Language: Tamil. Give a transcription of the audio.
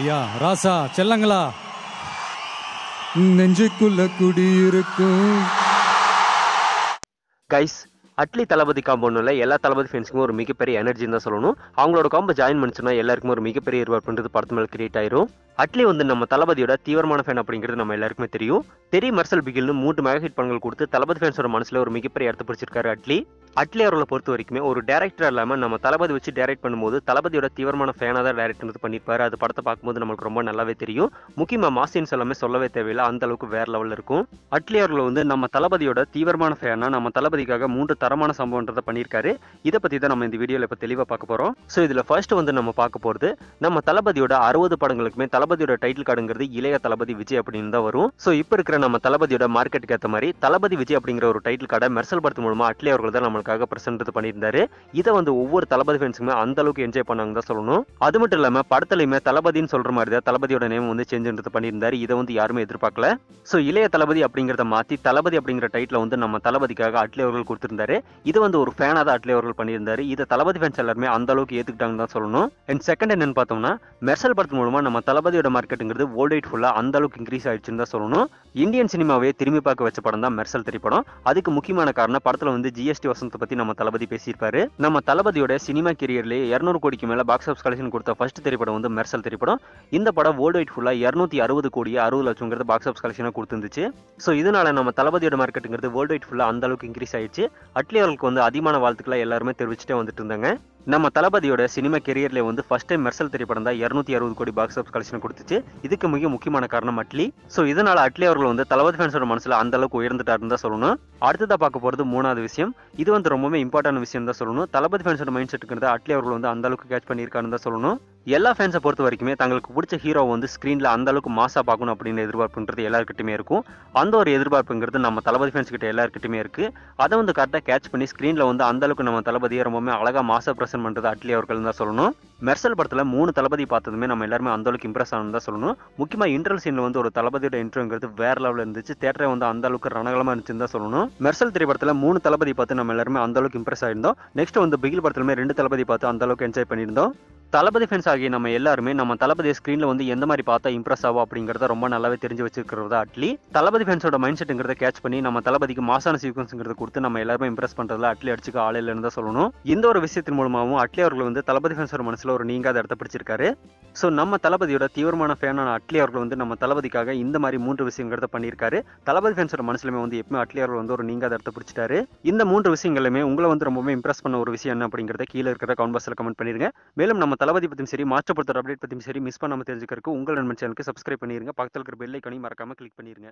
ஐயா ராசா செல்லங்களா நெஞ்சுக்குள்ள குடியிருக்கும் கைஸ் அட்லி தளபதி காம்பவுண்டில் எல்லா தளபதி ஃபேன்ஸுக்கும் ஒரு மிகப்பெரிய எனர்ஜின்னு தான் சொல்லணும் அவங்களோட காம்போ ஜாயின் பண்ணிச்சுன்னா எல்லாருக்குமே ஒரு மிகப்பெரிய ஏற்பாடு பண்ணுறது படத்து மேலே கிரியேட் ஆயிரும் அட்லி வந்து நம்ம தளபதியோட தீவிரமான ஃபேன் அப்படிங்கிறது நம்ம எல்லாருக்குமே தெரியும் தெரி மர்சல் பிகில்னு மூன்று மெகா ஹிட் படங்கள் கொடுத்து தளபதி ஃபேன்ஸோட மனசுல ஒரு மிகப்பெரிய இடத்து பிடிச்சிருக்காரு அட்லி அட்லி அவர்களை பொறுத்த வரைக்குமே ஒரு டேரக்டர் இல்லாமல் நம்ம தளபதி வச்சு டேரக்ட் பண்ணும்போது தளபதியோட தீவிரமான ஃபேனாக தான் டேரக்ட் வந்து பண்ணியிருப்பாரு அது படத்தை பார்க்கும்போது நம்மளுக்கு ரொம்ப நல்லாவே தெரியும் முக்கியமாக மாசின்ஸ் எல்லாமே சொல்லவே தேவையில்லை அந்த அளவுக்கு வேற லெவலில் இருக்கும் அட்லி அவர்கள் வந்து நம்ம தளபதியோட தீவிரமான ஃபேனாக நம்ம தளபதிக்காக மூன்று தரமான சம்பவன்றதை பண்ணியிருக்காரு இதை பற்றி தான் நம்ம இந்த வீடியோவில் இப்போ தெளிவாக பார்க்க போகிறோம் ஸோ இதில் ஃபர்ஸ்ட் வந்து நம்ம பார்க்க போகிறது நம்ம தளபதியோட அறுபது படங்களுக்குமே தளபதி தளபதியோட டைட்டில் கார்டுங்கிறது இளைய தளபதி விஜய் அப்படின்னு தான் வரும் ஸோ இப்போ இருக்கிற நம்ம தளபதியோட மார்க்கெட்டுக்கு ஏற்ற மாதிரி தளபதி விஜய் அப்படிங்கிற ஒரு டைட்டில் கார்டை மெர்சல் படத்து மூலமாக அட்லி அவர்கள் தான் நம்மளுக்காக பிரசன்ட் பண்ணியிருந்தாரு இதை வந்து ஒவ்வொரு தளபதி ஃபேன்ஸுமே அந்த அளவுக்கு என்ஜாய் பண்ணாங்க தான் சொல்லணும் அது மட்டும் இல்லாம படத்துலையுமே தளபதினு சொல்ற மாதிரி தான் தளபதியோட நேம் வந்து சேஞ்சுன்றது பண்ணியிருந்தாரு இதை வந்து யாருமே எதிர்பார்க்கல சோ இளைய தளபதி அப்படிங்கிறத மாத்தி தளபதி அப்படிங்கிற டைட்டில் வந்து நம்ம தளபதிக்காக அட்லி அவர்கள் கொடுத்திருந்தாரு இது வந்து ஒரு ஃபேனாக தான் அட்லி அவர்கள் பண்ணியிருந்தாரு இதை தளபதி ஃபேன்ஸ் எல்லாருமே அந்த அளவுக்கு ஏத்துக்கிட்டாங்க தான் சொல்லணும் அண்ட் செகண்ட் என்னன்னு பார்த்தோம்னா மெர்சல் படத்து மூலமா நம்ம தளபதி சிவாஜியோட மார்க்கெட்டுங்கிறது வைட் ஃபுல்லாக அந்த அளவுக்கு இன்க்ரீஸ் ஆயிடுச்சுன்னு தான் சொல்லணும் இந்தியன் சினிமாவே திரும்பி பார்க்க வச்ச படம் தான் மெர்சல் திரைப்படம் அதுக்கு முக்கியமான காரணம் படத்தில் வந்து ஜிஎஸ்டி வசந்தத்தை பற்றி நம்ம தளபதி பேசியிருப்பாரு நம்ம தளபதியோட சினிமா கெரியர்லேயே இரநூறு கோடிக்கு மேலே பாக்ஸ் ஆஃபீஸ் கலெக்ஷன் கொடுத்த ஃபர்ஸ்ட் திரைப்படம் வந்து மெர்சல் திரைப்படம் இந்த படம் வேர்ல்ட் வைட் ஃபுல்லாக இரநூத்தி அறுபது கோடி அறுபது லட்சங்கிறது பாக்ஸ் ஆஃபீஸ் கலெக்ஷனாக கொடுத்துருந்துச்சு ஸோ இதனால நம்ம தளபதியோட மார்க்கெட்டுங்கிறது வேர்ல்ட் வைட் ஃபுல்லாக அந்த அளவுக்கு இன்க்ரீஸ் ஆயிடுச்சு அட்லி அவர்களுக்கு வந்து அதிகமான வாழ்த்துக்களை எல்லாருமே தெரிவிச்சுட்டே வந்துட்டு இருந்தாங்க நம்ம தளபதியோட சினிமா கெரியரில் வந்து ஃபர்ஸ்ட் டைம் மெர்சல் திரைப்படம் தான் இரநூத்தி அறுபது கோடி பாக்ஸ் ஆஃபீஸ் கலெக்ஷன் கொடுத்துச்சு இதுக்கு மிக முக்கியமான காரணம் அட்லி ஸோ இதனால அட்லி அவர்கள் வந்து தளபதி ஃபேன்ஸோட மனசில் அந்த அளவுக்கு உயர்ந்துட்டாருன்னு தான் சொல்லணும் அடுத்ததாக பார்க்க போகிறது மூணாவது விஷயம் இது வந்து ரொம்பவே இம்பார்ட்டன்ட் விஷயம் தான் சொல்லணும் தளபதி ஃபேன்ஸோட மைண்ட் செட்டுங்கிறத அட்லி அவர்கள் வந்து அந்த அளவுக்கு கேட்ச் பண்ணியிருக்காருன்னு தான் சொல்லணும் எல்லா ஃபேன்ஸை பொறுத்த வரைக்குமே தங்களுக்கு பிடிச்ச ஹீரோ வந்து ஸ்க்ரீனில் அந்த அளவுக்கு மாசாக பார்க்கணும் அப்படின்னு எதிர்பார்ப்புன்றது எல்லாருக்கிட்டுமே இருக்கும் அந்த ஒரு எதிர்பார்ப்புங்கிறது நம்ம தளபதி ஃபேன்ஸ் கிட்ட எல்லாருக்கிட்டுமே இருக்குது அதை வந்து கரெக்டாக கேட்ச் பண்ணி ஸ்க்ரீனில் வந்து அந்த அளவுக்கு நம்ம தளபதியை ரொம்பவுமே அழகாக மாசா பிரசன் பண்ணுறது அட்லி அவர்கள் தான் சொல்லணும் மெர்சல் படத்தில் மூணு தளபதி பார்த்ததுமே நம்ம எல்லாருமே அந்த அளவுக்கு இம்ப்ரெஸ் தான் சொல்லணும் முக்கியமாக இன்டர்வல் சீனில் வந்து ஒரு தளபதியோட இன்ட்ரோங்கிறது வேற லெவலில் இருந்துச்சு தேட்டரே வந்து அந்த அளவுக்கு ரணகலமாக இருந்துச்சுன்னு தான் சொல்லணும் மெர்சல் திரைப்படத்தில் மூணு தளபதி பார்த்து நம்ம எல்லாருமே அந்த அளவுக்கு இம்ப்ரெஸ் ஆயிருந்தோம் நெக்ஸ்ட் வந்து பிகில் படத்துலமே ரெண்டு தளபதி பார்த்து அந்த அளவுக்கு என்ஜாய் பண்ணியிருந்தோம் தளபதி ஃபேன்ஸ் ஆகிய நம்ம எல்லாருமே நம்ம தளபதி ஸ்க்ரீனில் வந்து எந்த மாதிரி பார்த்தா இம்ப்ரெஸ் ஆகும் அப்படிங்கிறத ரொம்ப நல்லாவே தெரிஞ்சு வச்சிருக்கிறதா அட்லி தளபதி ஃபேன்ஸோட மைண்ட் செட்டுங்கிறத கேட்ச் பண்ணி நம்ம தளபதிக்கு மாசான சீக்வன்ஸுங்கிறத கொடுத்து நம்ம எல்லாருமே இம்ப்ரெஸ் பண்ணுறதுல அட்லி அடிச்சுக்க இல்லைன்னு தான் சொல்லணும் இந்த ஒரு விஷயத்தின் மூலமாகவும் அட்லி அவர்கள் வந்து தளபதி ஃபேன்ஸோட மனசில் ஒரு நீங்காத இடத்த பிடிச்சிருக்காரு ஸோ நம்ம தளபதியோட தீவிரமான ஃபேனான அட்லி அவர்கள் வந்து நம்ம தளபதிக்காக இந்த மாதிரி மூன்று விஷயங்கிறத பண்ணியிருக்காரு தளபதி ஃபேன்ஸோட மனசுலுமே வந்து எப்பவுமே அட்லி அவர்கள் வந்து ஒரு நீங்காத இடத்த பிடிச்சிட்டாரு இந்த மூன்று விஷயங்களுமே உங்களை வந்து ரொம்பவே இம்ப்ரெஸ் பண்ண ஒரு விஷயம் என்ன அப்படிங்கிறத கீழே இருக்கிற கவுண்ட் பாக்ஸில் கமெண்ட் பண்ணிருங்க மேலும் நம்ம தளபதி பற்றியும் சரி மாற்றப்படுத்த பொறுத்தர் அப்டேட் பற்றியும் சரி மிஸ் பண்ணாமல் தெரிஞ்சுக்கிறதுக்கு உங்கள் நண்பன் சேனலுக்கு சப்ஸ்கிரைப் பண்ணிருங்க பக்கத்தில் இருக்கிற பெல் ஐக்கனையும் மறக்காமல் கிளிக் பண்ணிருங்க